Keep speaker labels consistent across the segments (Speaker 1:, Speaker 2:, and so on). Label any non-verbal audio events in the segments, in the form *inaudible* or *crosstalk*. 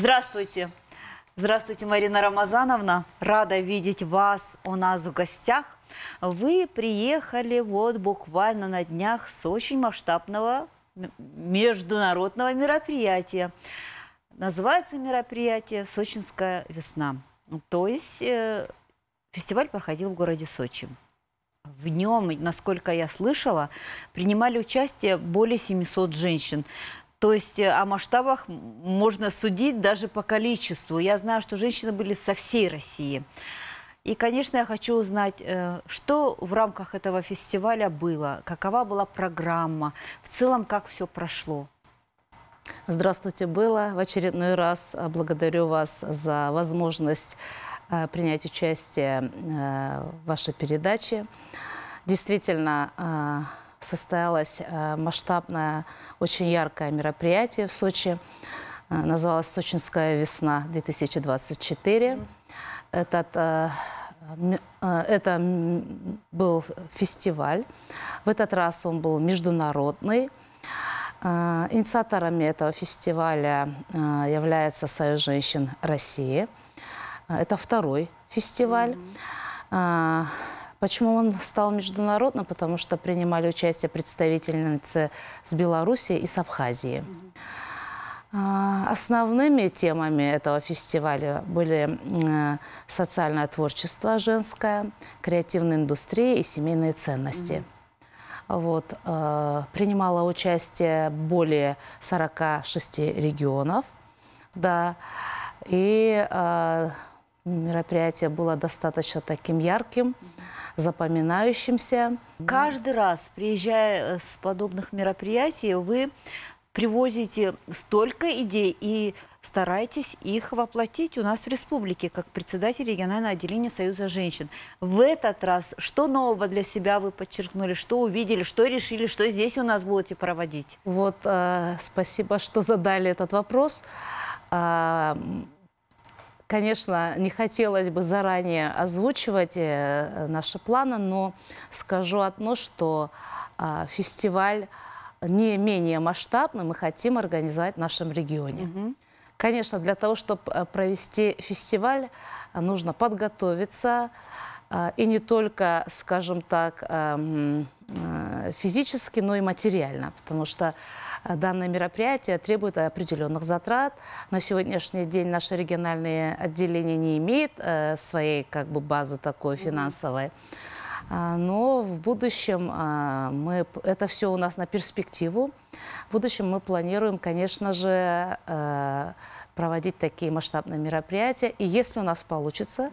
Speaker 1: Здравствуйте. Здравствуйте, Марина Рамазановна. Рада видеть вас у нас в гостях. Вы приехали вот буквально на днях с очень масштабного международного мероприятия. Называется мероприятие «Сочинская весна». То есть э, фестиваль проходил в городе Сочи. В нем, насколько я слышала, принимали участие более 700 женщин. То есть э, о масштабах можно судить даже по количеству. Я знаю, что женщины были со всей России. И, конечно, я хочу узнать, э, что в рамках этого фестиваля было, какова была программа, в целом, как все прошло.
Speaker 2: Здравствуйте, было В очередной раз э, благодарю вас за возможность принять участие в вашей передаче. Действительно, состоялось э, масштабное, очень яркое мероприятие в Сочи. Э, называлось «Сочинская весна-2024». Этот э, это был фестиваль. В этот раз он был международный. Инициаторами этого фестиваля является Союз женщин России. Это второй фестиваль. Mm -hmm. Почему он стал международным? Потому что принимали участие представительницы с Беларуси и с Абхазии. А, основными темами этого фестиваля были э, социальное творчество женское, креативная индустрия и семейные ценности. Вот, э, принимала участие более 46 регионов. Да, и э, мероприятие было достаточно таким ярким. Mm -hmm запоминающимся. Каждый раз,
Speaker 1: приезжая э, с подобных мероприятий, вы привозите столько идей и старайтесь их воплотить у нас в республике, как председатель регионального отделения Союза женщин. В этот раз что нового для себя вы подчеркнули, что увидели, что решили, что здесь у нас будете проводить?
Speaker 2: Вот, э, спасибо, что задали этот вопрос. А, Конечно, не хотелось бы заранее озвучивать э, наши планы, но скажу одно, что а, фестиваль не менее масштабный мы хотим организовать в нашем регионе. Угу. Конечно, для того, чтобы э, провести фестиваль, нужно подготовиться, а, и не только, скажем так, эм, э, физически, но и материально, потому что э, данное мероприятие требует определенных затрат. На сегодняшний день наше региональное отделение не имеет э, своей как бы, базы такой финансовой. А, но в будущем мы, это все у нас на перспективу. В будущем мы планируем, конечно же, проводить такие масштабные мероприятия. И если у нас получится,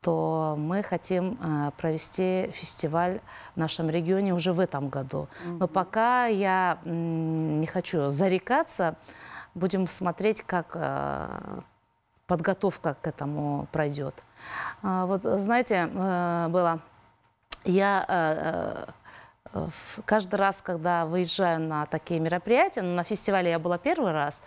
Speaker 2: то мы хотим э, провести фестиваль в нашем регионе уже в этом году. Но пока я не хочу зарекаться, будем смотреть, как э, подготовка к этому пройдет. А, вот знаете, э, было, я каждый раз, когда выезжаю на такие мероприятия, ну, на фестивале я была первый раз,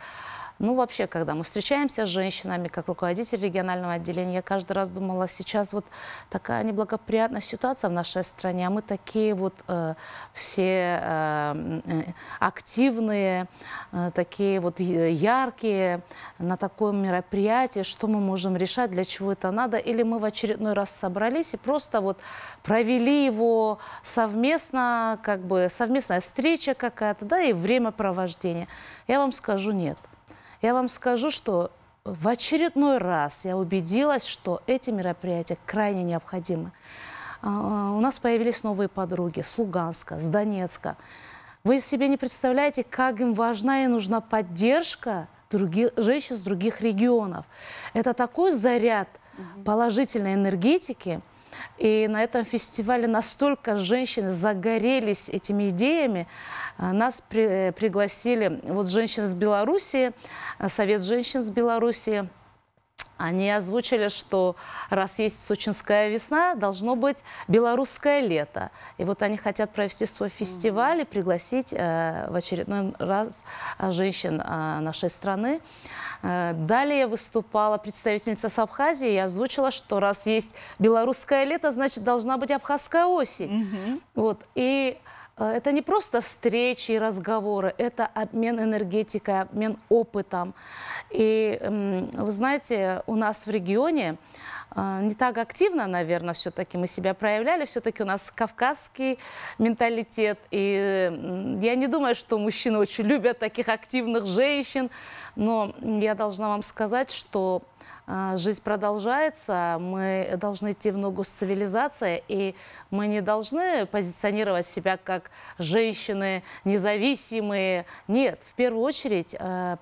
Speaker 2: ну, вообще, когда мы встречаемся с женщинами, как руководитель регионального отделения, я каждый раз думала, сейчас вот такая неблагоприятная ситуация в нашей стране, а мы такие вот э, все э, э активные, э, такие вот яркие на такое мероприятие, что мы можем решать, для чего это надо, или мы в очередной раз собрались и просто вот провели его совместно, как бы совместная встреча какая-то, да, и времяпровождение. Я вам скажу, нет. Я вам скажу, что в очередной раз я убедилась, что эти мероприятия крайне необходимы. А, у нас появились новые подруги с Луганска, с Донецка. Вы себе не представляете, как им важна и нужна поддержка других, женщин с других регионов. Это такой заряд положительной энергетики – и на этом фестивале настолько женщины загорелись этими идеями. А, нас при, э, пригласили вот женщины с Белоруссии, э, Совет женщин с Белоруссии – они озвучили, что раз есть сочинская весна, должно быть белорусское лето. И вот они хотят провести свой фестиваль и пригласить э, в очередной раз э, женщин э, нашей страны. Э, далее выступала представительница с Абхазии и озвучила, что раз есть белорусское лето, значит, должна быть абхазская осень. Угу. Вот. И а, это не просто встречи и разговоры, это обмен энергетикой, обмен опытом. И вы знаете, у нас в регионе а, не так активно, наверное, все-таки мы себя проявляли. Все-таки у нас кавказский менталитет. И я не думаю, что мужчины очень любят таких активных женщин. Но я должна вам сказать, что а, жизнь продолжается, мы должны идти в ногу с цивилизацией, и мы не должны позиционировать себя как женщины независимые. Нет, в первую очередь, а,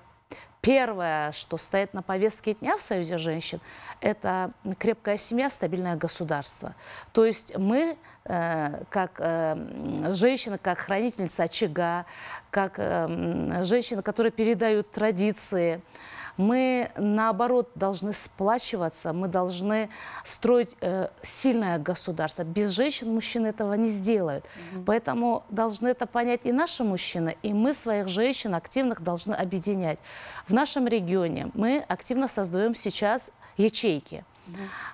Speaker 2: первое, что стоит на повестке дня в Союзе женщин, это крепкая семья, стабильное государство. То есть мы, э, как э, женщина, как хранительница очага, как э, женщина, которая передают традиции, мы, наоборот, должны сплачиваться, мы должны строить э, сильное государство. Без женщин мужчины этого не сделают. Угу. Поэтому должны это понять и наши мужчины, и мы своих женщин активных должны объединять. В нашем регионе мы активно создаем сейчас ячейки.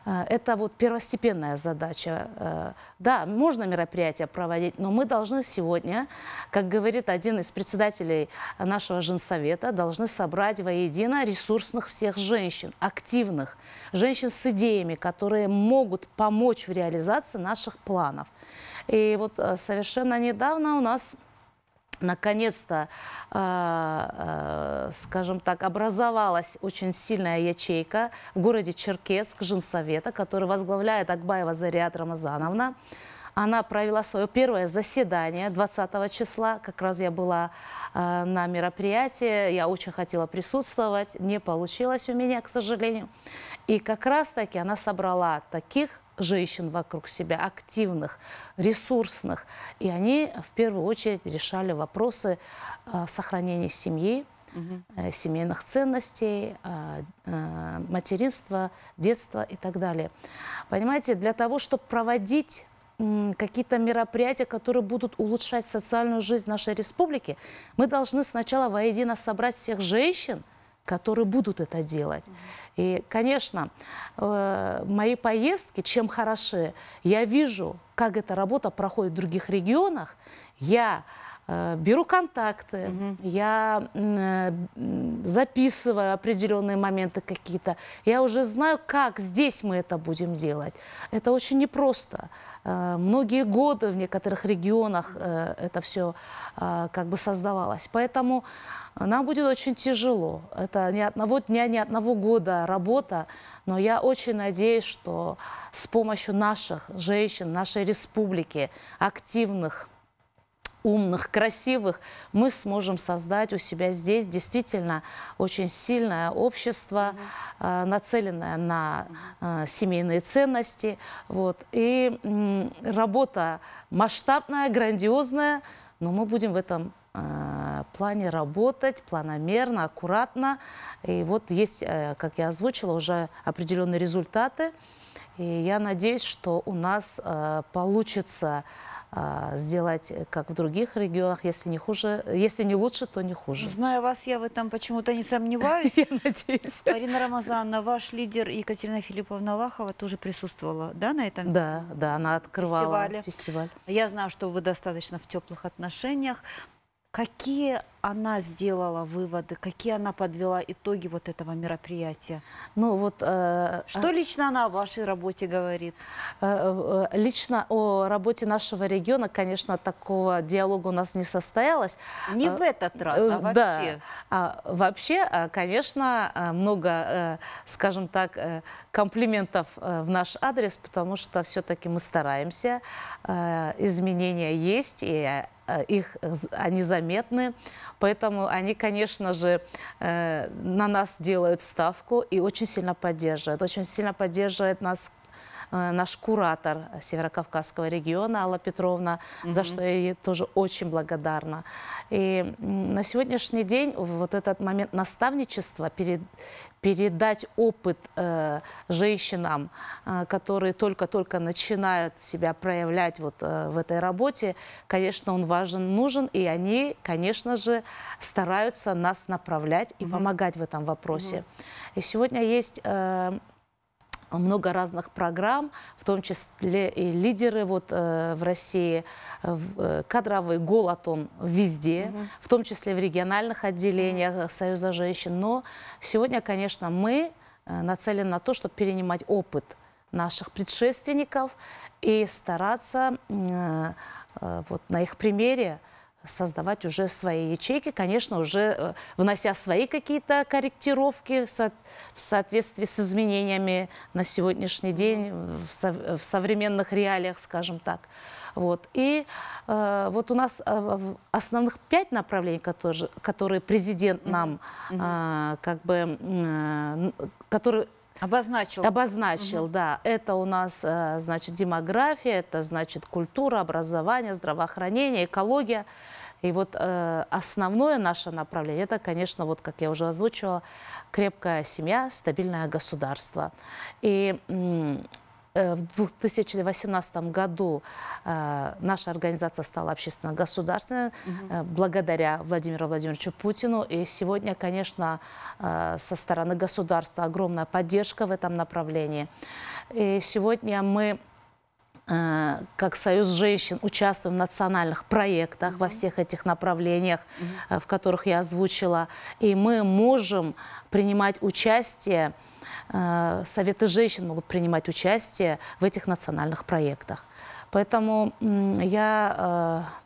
Speaker 2: Э, это вот первостепенная задача. Э, да, можно мероприятия проводить, но мы должны сегодня, как говорит один из председателей нашего женсовета, должны собрать воедино ресурсных всех женщин, активных, женщин с идеями, которые могут помочь в реализации наших планов. И вот э, совершенно недавно у нас наконец-то, а, а, скажем так, образовалась очень сильная ячейка в городе Черкесск Женсовета, который возглавляет Акбаева Зариат Рамазановна. Она провела свое первое заседание 20 числа. Как раз я была а, на мероприятии, я очень хотела присутствовать. Не получилось у меня, к сожалению. И как раз-таки она собрала таких женщин вокруг себя, активных, ресурсных. И они э, в первую очередь решали вопросы э, сохранения семьи, угу. семейных ценностей, материнства, детства и так далее. Понимаете, для того, чтобы проводить какие-то мероприятия, которые будут улучшать социальную жизнь нашей республики, мы должны сначала воедино собрать всех женщин – которые будут это делать. И, конечно, э, мои поездки, чем хороши, я вижу, как эта работа проходит в других регионах. Я Э, беру контакты, угу. я э, записываю определенные моменты какие-то. Я уже знаю, как здесь мы это будем делать. Это очень непросто. Э, многие годы в некоторых регионах это все как бы создавалось. Поэтому нам будет очень тяжело. Это ни одного дня, ни одного года работа, но я очень надеюсь, что с помощью наших женщин, нашей республики, активных, умных, красивых, мы сможем создать у себя здесь действительно очень сильное общество, э, нацеленное на э, семейные ценности. Вот. И э, работа масштабная, грандиозная, но мы будем в этом э, плане работать планомерно, аккуратно. И вот есть, э, как я озвучила, уже определенные результаты. И я надеюсь, что у нас э, получится а, сделать, э, как в других регионах, если не хуже, если не лучше, то не хуже. Знаю вас, я в этом почему-то не сомневаюсь.
Speaker 1: *laughs* Я надеюсь. Арина Рамазановна, ваш лидер Екатерина Филипповна Лахова тоже присутствовала, да, на этом? Да, да, она открывала фестиваль. фестиваль. Я знаю, что вы достаточно в теплых отношениях. Какие она сделала выводы, какие она подвела
Speaker 2: итоги вот этого мероприятия? Ну вот. Э, Что э, лично она о вашей работе говорит? Э, э, лично о работе нашего региона, конечно, такого диалога у нас не состоялось. Не э, в этот э, раз, а вообще. Да. А, вообще, конечно, много, скажем так, комплиментов в наш адрес, потому что все-таки мы стараемся, изменения есть, и Э, их, они заметны, поэтому они, конечно же, э, на нас делают ставку и очень сильно поддерживают, очень сильно поддерживает нас Э, наш куратор Северокавказского региона Алла Петровна, угу. за что я ей тоже очень благодарна. И на сегодняшний день вот этот момент наставничества перед передать опыт э, женщинам, э, которые только-только начинают себя проявлять вот э, в этой работе, конечно, он важен, нужен, и они, конечно же, стараются нас направлять и угу. помогать в этом вопросе. Угу. И сегодня есть э, много разных программ, в том числе и лидеры вот, э, в России, э, э кадровый голод он везде, угу. в том числе в региональных отделениях угу. Союза женщин. Но сегодня, конечно, мы э, нацелены на то, чтобы перенимать опыт наших предшественников и стараться э, э, вот, на их примере создавать уже свои ячейки, конечно, уже э, внося свои какие-то корректировки в, соответствии с изменениями на сегодняшний день, в, со в современных реалиях, скажем так. Вот. И э, вот у нас э, основных пять направлений, которые, которые президент нам, э, как бы, э, которые
Speaker 1: Обозначил. Обозначил, угу.
Speaker 2: да. Это у нас, э, значит, демография, это, значит, культура, образование, здравоохранение, экология. И вот э, основное наше направление, это, конечно, вот как я уже озвучивала, крепкая семья, стабильное государство. И Э, в 2018 году э, наша организация стала общественно-государственной угу. благодаря Владимиру Владимировичу Путину. И сегодня, конечно, со стороны государства огромная поддержка в этом направлении. И сегодня мы как Союз женщин участвуем в национальных проектах mm -hmm. во всех этих направлениях, mm -hmm. в которых я озвучила. И мы можем принимать участие Э, советы женщин могут принимать участие в этих национальных проектах. Поэтому я э,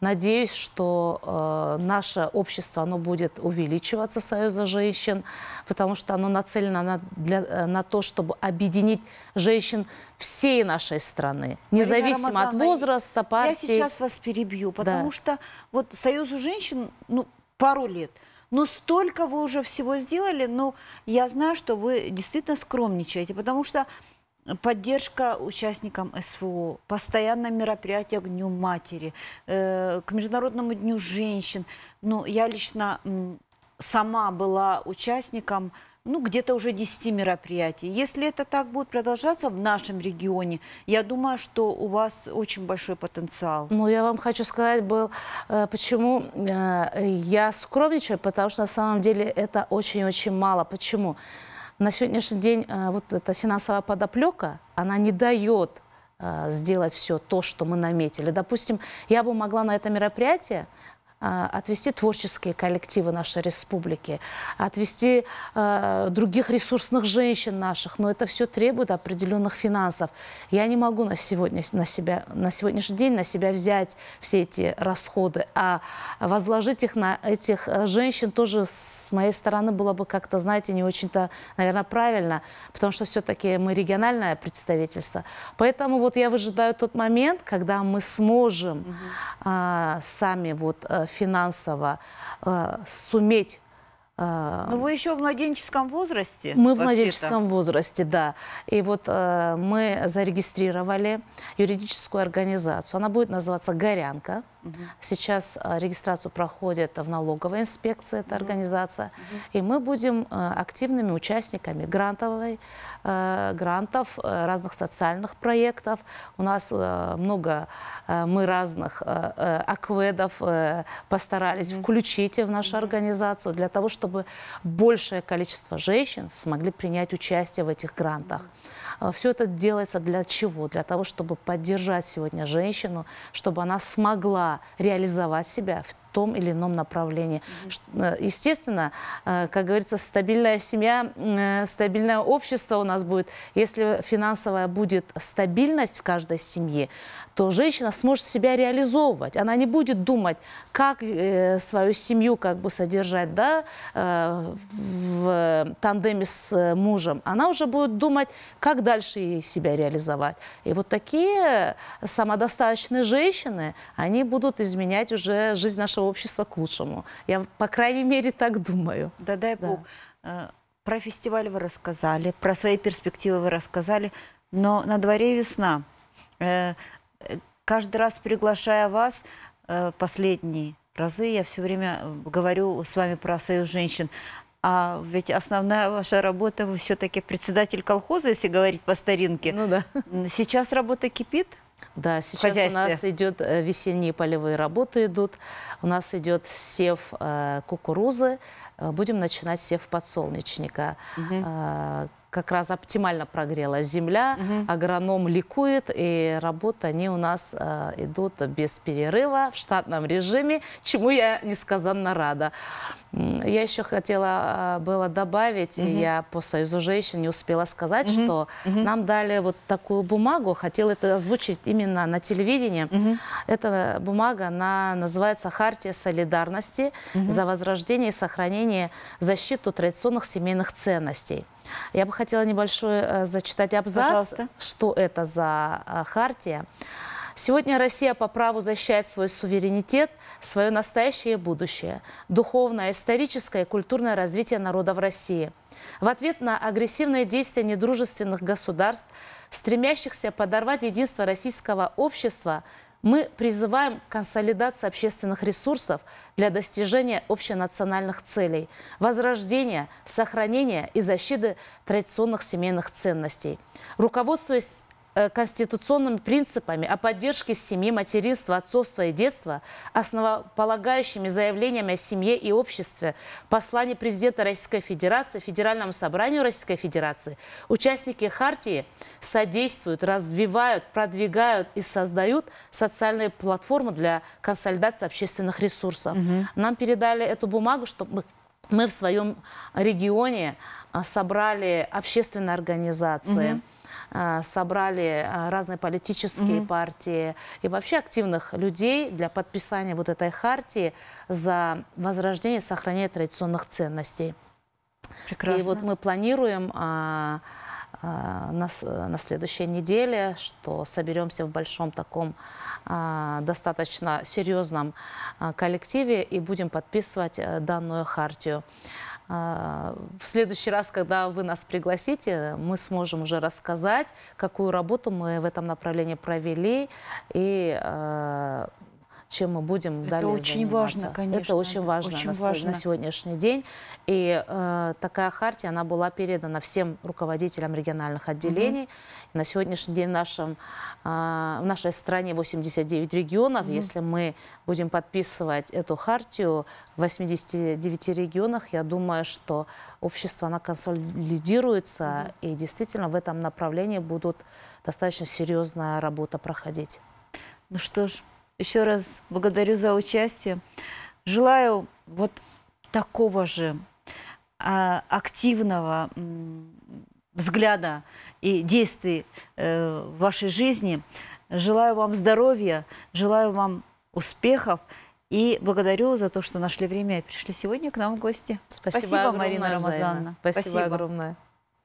Speaker 2: Надеюсь, что э, наше общество оно будет увеличиваться, Союза женщин, потому что оно нацелено на, для, на то, чтобы объединить женщин всей нашей страны, независимо от возраста, партии. Я сейчас
Speaker 1: вас перебью, потому да. что вот Союзу женщин ну, пару лет – ну, столько вы уже всего сделали, но ну, я знаю, что вы действительно скромничаете, потому что поддержка участникам СВО, постоянное мероприятие к Дню Матери, э, к Международному Дню Женщин. Ну, я лично сама была участником ну, где-то уже 10 мероприятий. Если это так будет продолжаться в нашем регионе, я думаю, что у вас очень большой потенциал.
Speaker 2: Ну, я вам хочу сказать, был, э, почему э, я скромничаю, потому что на самом деле это очень-очень мало. Почему? На сегодняшний день э, вот эта финансовая подоплека, она не дает сделать все то, что мы наметили. Допустим, я бы могла на это мероприятие а, отвести творческие коллективы нашей республики, отвести а, других ресурсных женщин наших. Но это все требует определенных финансов. Я не могу на, сегодня, на, себя, на сегодняшний день на себя взять все эти расходы, а возложить их на этих э, женщин тоже с моей стороны было бы как-то, знаете, не очень-то, наверное, правильно, потому что все-таки мы региональное представительство. Поэтому вот я выжидаю тот момент, когда мы сможем угу. сами вот э, финансово, э, суметь э, но вы еще
Speaker 1: в младенческом возрасте? Мы в младенческом
Speaker 2: возрасте, да. И вот э, мы зарегистрировали юридическую организацию. Она будет называться «Горянка». Сейчас а, регистрацию проходит в налоговой инспекции эта организация. И мы будем а, активными участниками грантовой, а, грантов, разных социальных проектов. У нас много, мы разных акведов э, постарались включить в нашу организацию для того, чтобы большее количество женщин смогли принять участие в этих грантах. Все это делается для чего? Для того, чтобы поддержать сегодня женщину, чтобы она смогла реализовать себя в том или ином направлении. Э, естественно, э, как говорится, стабильная семья, э, стабильное общество у нас будет. Если финансовая будет стабильность в каждой семье, то женщина сможет себя реализовывать. Она не будет думать, как свою семью как бы содержать да, в тандеме с мужем. Она уже будет думать, как дальше себя реализовать. И вот такие самодостаточные женщины, они будут изменять уже жизнь нашего общества к лучшему. Я, по крайней мере, так думаю. Да, дай да.
Speaker 1: Э, про фестиваль вы рассказали, про свои перспективы вы рассказали, но на дворе весна. Э, э, каждый раз приглашая вас, последние разы я все время говорю с вами про союз женщин. А ведь основная ваша работа, вы все-таки председатель колхоза, если говорить по старинке. Ну да.
Speaker 2: Сейчас работа кипит? Да, сейчас у нас идет э, весенние полевые работы идут, у нас идет сев э, кукурузы, э, будем начинать сев подсолнечника. Угу как раз оптимально прогрела земля, угу. агроном ликует, и работа они у нас э, идут без перерыва, в штатном режиме, чему я несказанно рада. Я еще хотела э, было добавить, угу. я по Союзу женщин не успела сказать, угу. что угу. нам дали вот такую бумагу, хотела это озвучить именно на телевидении. Угу. Эта бумага, она называется «Хартия солидарности угу. за возрождение и сохранение защиту традиционных семейных ценностей». Я бы хотела небольшой э, зачитать абзац, Пожалуйста. что это за э, хартия. Сегодня Россия по праву защищает свой суверенитет, свое настоящее и будущее, духовное, историческое и культурное развитие народа в России. В ответ на агрессивные действия недружественных государств, стремящихся подорвать единство российского общества, мы призываем к консолидации общественных ресурсов для достижения общенациональных целей, возрождения, сохранения и защиты традиционных семейных ценностей. Руководствуясь Э, конституционными принципами о поддержке семьи, материнства, отцовства и детства, основополагающими заявлениями о семье и обществе, послание президента Российской Федерации, Федеральному собранию Российской Федерации, участники Хартии содействуют, развивают, продвигают и создают социальные платформы для консолидации общественных ресурсов. Угу. Нам передали эту бумагу, чтобы мы в своем регионе а, собрали общественные организации, угу. Э, собрали э, разные политические угу. партии и вообще активных людей для подписания вот этой хартии за возрождение и сохранение традиционных ценностей. Прекрасно. И вот мы планируем а, а, на, на следующей неделе, что соберемся в большом таком а, достаточно серьезном а, коллективе и будем подписывать а, данную хартию. А, в следующий раз, когда вы нас пригласите, мы сможем уже рассказать, какую работу мы в этом направлении провели и а, чем мы будем это далее очень заниматься. Важно, конечно, это очень это важно, очень на, важно на сегодняшний день. И э, такая хартия, она была передана всем руководителям региональных отделений. Угу. На сегодняшний день в, нашем, э, в нашей стране 89 регионов. Угу. Если мы будем подписывать эту хартию в 89 регионах, я думаю, что общество, она консолидируется, угу. и действительно в этом направлении будут достаточно серьезная работа проходить. Ну что ж, еще раз благодарю за
Speaker 1: участие. Желаю вот такого же а, активного взгляда и действий э, в вашей жизни. Желаю вам здоровья, желаю вам успехов и благодарю за то, что нашли время и пришли сегодня к нам в гости. Спасибо, Спасибо огромное, Марина Рамазановна. Спасибо, Спасибо огромное.